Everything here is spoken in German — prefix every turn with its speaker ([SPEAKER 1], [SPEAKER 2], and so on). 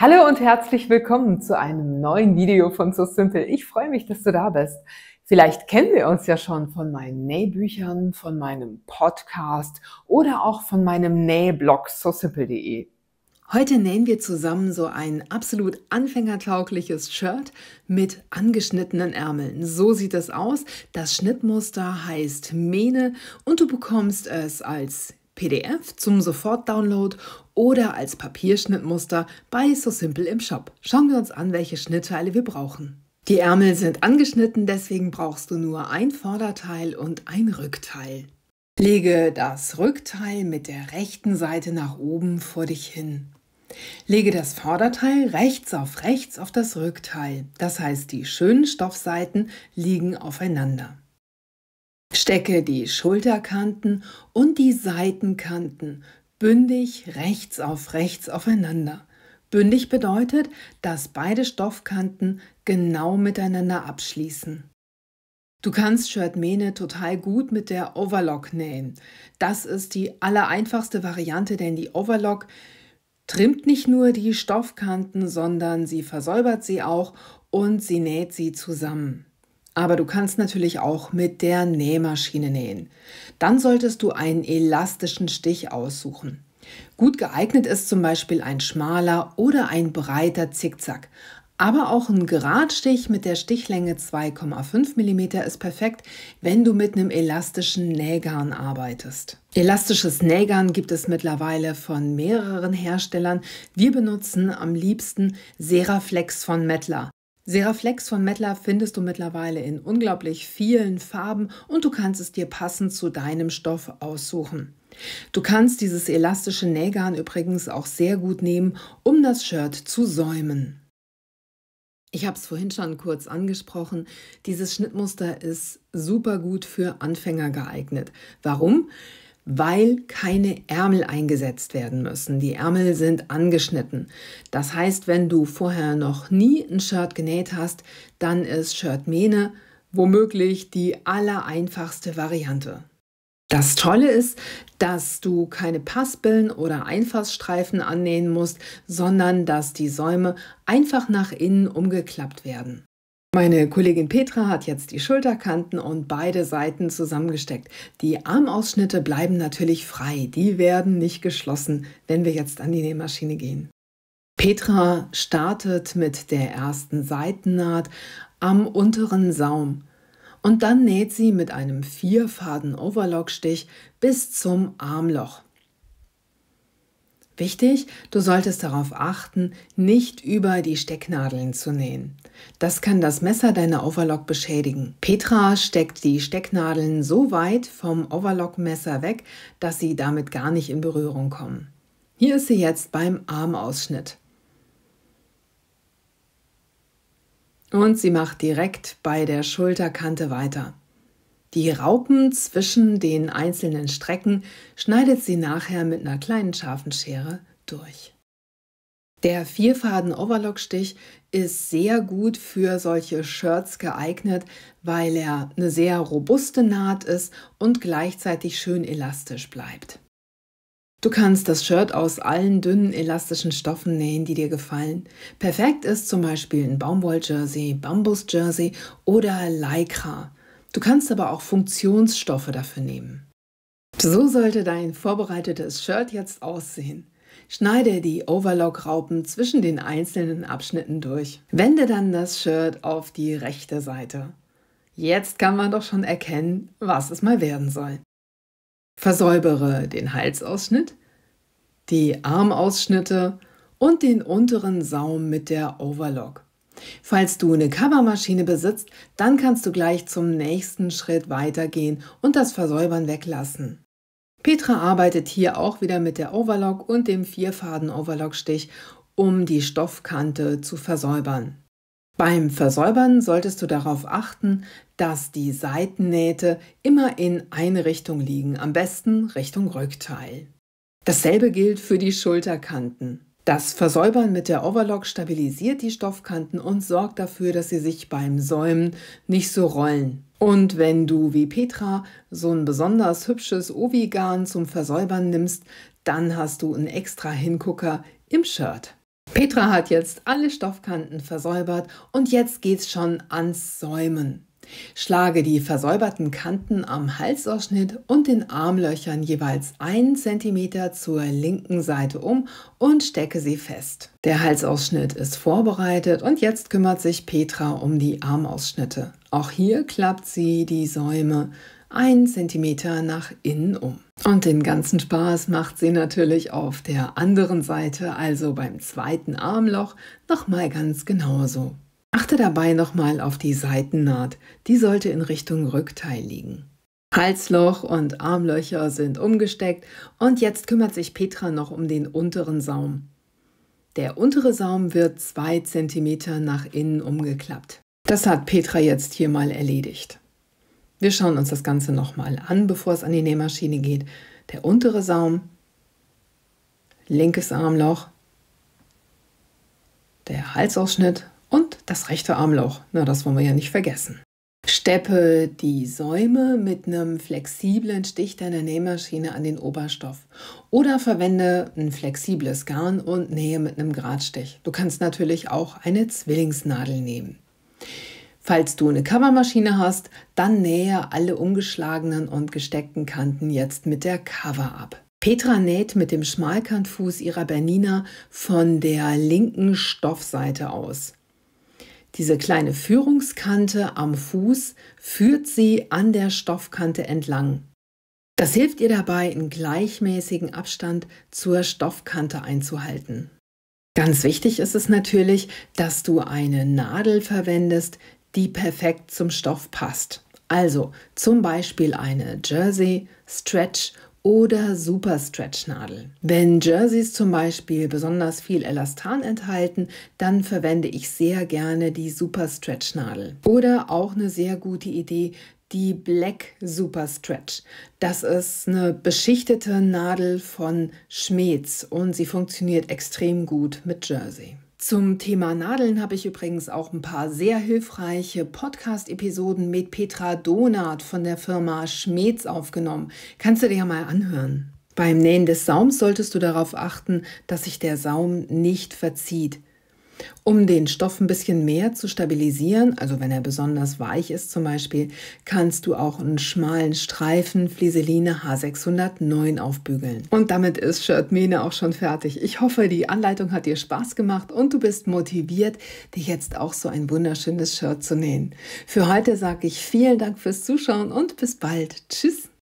[SPEAKER 1] Hallo und herzlich willkommen zu einem neuen Video von So Simple. Ich freue mich, dass du da bist. Vielleicht kennen wir uns ja schon von meinen Nähbüchern, von meinem Podcast oder auch von meinem Nähblog sosimple.de. Heute nähen wir zusammen so ein absolut anfängertaugliches Shirt mit angeschnittenen Ärmeln. So sieht es aus. Das Schnittmuster heißt Mene und du bekommst es als PDF zum Sofort-Download oder als Papierschnittmuster bei So Simple im Shop. Schauen wir uns an, welche Schnittteile wir brauchen. Die Ärmel sind angeschnitten, deswegen brauchst du nur ein Vorderteil und ein Rückteil. Lege das Rückteil mit der rechten Seite nach oben vor dich hin. Lege das Vorderteil rechts auf rechts auf das Rückteil, das heißt die schönen Stoffseiten liegen aufeinander. Stecke die Schulterkanten und die Seitenkanten bündig rechts auf rechts aufeinander. Bündig bedeutet, dass beide Stoffkanten genau miteinander abschließen. Du kannst Shirtmähne total gut mit der Overlock nähen. Das ist die allereinfachste Variante, denn die Overlock trimmt nicht nur die Stoffkanten, sondern sie versäubert sie auch und sie näht sie zusammen aber du kannst natürlich auch mit der Nähmaschine nähen. Dann solltest du einen elastischen Stich aussuchen. Gut geeignet ist zum Beispiel ein schmaler oder ein breiter Zickzack. Aber auch ein Geradstich mit der Stichlänge 2,5 mm ist perfekt, wenn du mit einem elastischen Nähgarn arbeitest. Elastisches Nähgarn gibt es mittlerweile von mehreren Herstellern. Wir benutzen am liebsten Seraflex von Mettler. Seraflex von Mettler findest du mittlerweile in unglaublich vielen Farben und du kannst es dir passend zu deinem Stoff aussuchen. Du kannst dieses elastische Nähgarn übrigens auch sehr gut nehmen, um das Shirt zu säumen. Ich habe es vorhin schon kurz angesprochen, dieses Schnittmuster ist super gut für Anfänger geeignet. Warum? weil keine Ärmel eingesetzt werden müssen. Die Ärmel sind angeschnitten. Das heißt, wenn du vorher noch nie ein Shirt genäht hast, dann ist Shirtmähne womöglich die allereinfachste Variante. Das Tolle ist, dass du keine Paspeln oder Einfassstreifen annähen musst, sondern dass die Säume einfach nach innen umgeklappt werden. Meine Kollegin Petra hat jetzt die Schulterkanten und beide Seiten zusammengesteckt. Die Armausschnitte bleiben natürlich frei, die werden nicht geschlossen, wenn wir jetzt an die Nähmaschine gehen. Petra startet mit der ersten Seitennaht am unteren Saum und dann näht sie mit einem Vierfaden Overlockstich bis zum Armloch. Wichtig, du solltest darauf achten, nicht über die Stecknadeln zu nähen. Das kann das Messer deiner Overlock beschädigen. Petra steckt die Stecknadeln so weit vom Overlock-Messer weg, dass sie damit gar nicht in Berührung kommen. Hier ist sie jetzt beim Armausschnitt. Und sie macht direkt bei der Schulterkante weiter. Die Raupen zwischen den einzelnen Strecken schneidet sie nachher mit einer kleinen scharfen Schere durch. Der Vierfaden overlock stich ist sehr gut für solche Shirts geeignet, weil er eine sehr robuste Naht ist und gleichzeitig schön elastisch bleibt. Du kannst das Shirt aus allen dünnen elastischen Stoffen nähen, die dir gefallen. Perfekt ist zum Beispiel ein Baumwoll-Jersey, Bambus-Jersey oder Lycra. Du kannst aber auch Funktionsstoffe dafür nehmen. So sollte dein vorbereitetes Shirt jetzt aussehen. Schneide die Overlock-Raupen zwischen den einzelnen Abschnitten durch. Wende dann das Shirt auf die rechte Seite. Jetzt kann man doch schon erkennen, was es mal werden soll. Versäubere den Halsausschnitt, die Armausschnitte und den unteren Saum mit der Overlock. Falls du eine Covermaschine besitzt, dann kannst du gleich zum nächsten Schritt weitergehen und das Versäubern weglassen. Petra arbeitet hier auch wieder mit der Overlock und dem Vierfaden-Overlock-Stich, um die Stoffkante zu versäubern. Beim Versäubern solltest du darauf achten, dass die Seitennähte immer in eine Richtung liegen, am besten Richtung Rückteil. Dasselbe gilt für die Schulterkanten. Das Versäubern mit der Overlock stabilisiert die Stoffkanten und sorgt dafür, dass sie sich beim Säumen nicht so rollen. Und wenn du wie Petra so ein besonders hübsches Ovi-Garn zum Versäubern nimmst, dann hast du einen extra Hingucker im Shirt. Petra hat jetzt alle Stoffkanten versäubert und jetzt geht's schon ans Säumen. Schlage die versäuberten Kanten am Halsausschnitt und den Armlöchern jeweils 1 cm zur linken Seite um und stecke sie fest. Der Halsausschnitt ist vorbereitet und jetzt kümmert sich Petra um die Armausschnitte. Auch hier klappt sie die Säume 1 cm nach innen um. Und den ganzen Spaß macht sie natürlich auf der anderen Seite, also beim zweiten Armloch, nochmal ganz genauso. Achte dabei nochmal auf die Seitennaht, die sollte in Richtung Rückteil liegen. Halsloch und Armlöcher sind umgesteckt und jetzt kümmert sich Petra noch um den unteren Saum. Der untere Saum wird 2 cm nach innen umgeklappt. Das hat Petra jetzt hier mal erledigt. Wir schauen uns das Ganze nochmal an, bevor es an die Nähmaschine geht. Der untere Saum, linkes Armloch, der Halsausschnitt und das rechte Armloch. Na, das wollen wir ja nicht vergessen. Steppe die Säume mit einem flexiblen Stich deiner Nähmaschine an den Oberstoff oder verwende ein flexibles Garn und nähe mit einem Gradstich. Du kannst natürlich auch eine Zwillingsnadel nehmen. Falls du eine Covermaschine hast, dann nähe alle umgeschlagenen und gesteckten Kanten jetzt mit der Cover ab. Petra näht mit dem Schmalkantfuß ihrer Bernina von der linken Stoffseite aus. Diese kleine Führungskante am Fuß führt sie an der Stoffkante entlang. Das hilft ihr dabei, einen gleichmäßigen Abstand zur Stoffkante einzuhalten. Ganz wichtig ist es natürlich, dass du eine Nadel verwendest, die perfekt zum Stoff passt. Also zum Beispiel eine Jersey, Stretch oder Superstretchnadel. Wenn Jerseys zum Beispiel besonders viel Elastan enthalten, dann verwende ich sehr gerne die Super-Stretch-Nadel. Oder auch eine sehr gute Idee, die Black Super Stretch. Das ist eine beschichtete Nadel von Schmetz und sie funktioniert extrem gut mit Jersey. Zum Thema Nadeln habe ich übrigens auch ein paar sehr hilfreiche Podcast-Episoden mit Petra Donath von der Firma Schmetz aufgenommen. Kannst du dir ja mal anhören. Beim Nähen des Saums solltest du darauf achten, dass sich der Saum nicht verzieht. Um den Stoff ein bisschen mehr zu stabilisieren, also wenn er besonders weich ist zum Beispiel, kannst du auch einen schmalen Streifen Flieseline H609 aufbügeln. Und damit ist Shirtmine auch schon fertig. Ich hoffe, die Anleitung hat dir Spaß gemacht und du bist motiviert, dir jetzt auch so ein wunderschönes Shirt zu nähen. Für heute sage ich vielen Dank fürs Zuschauen und bis bald. Tschüss.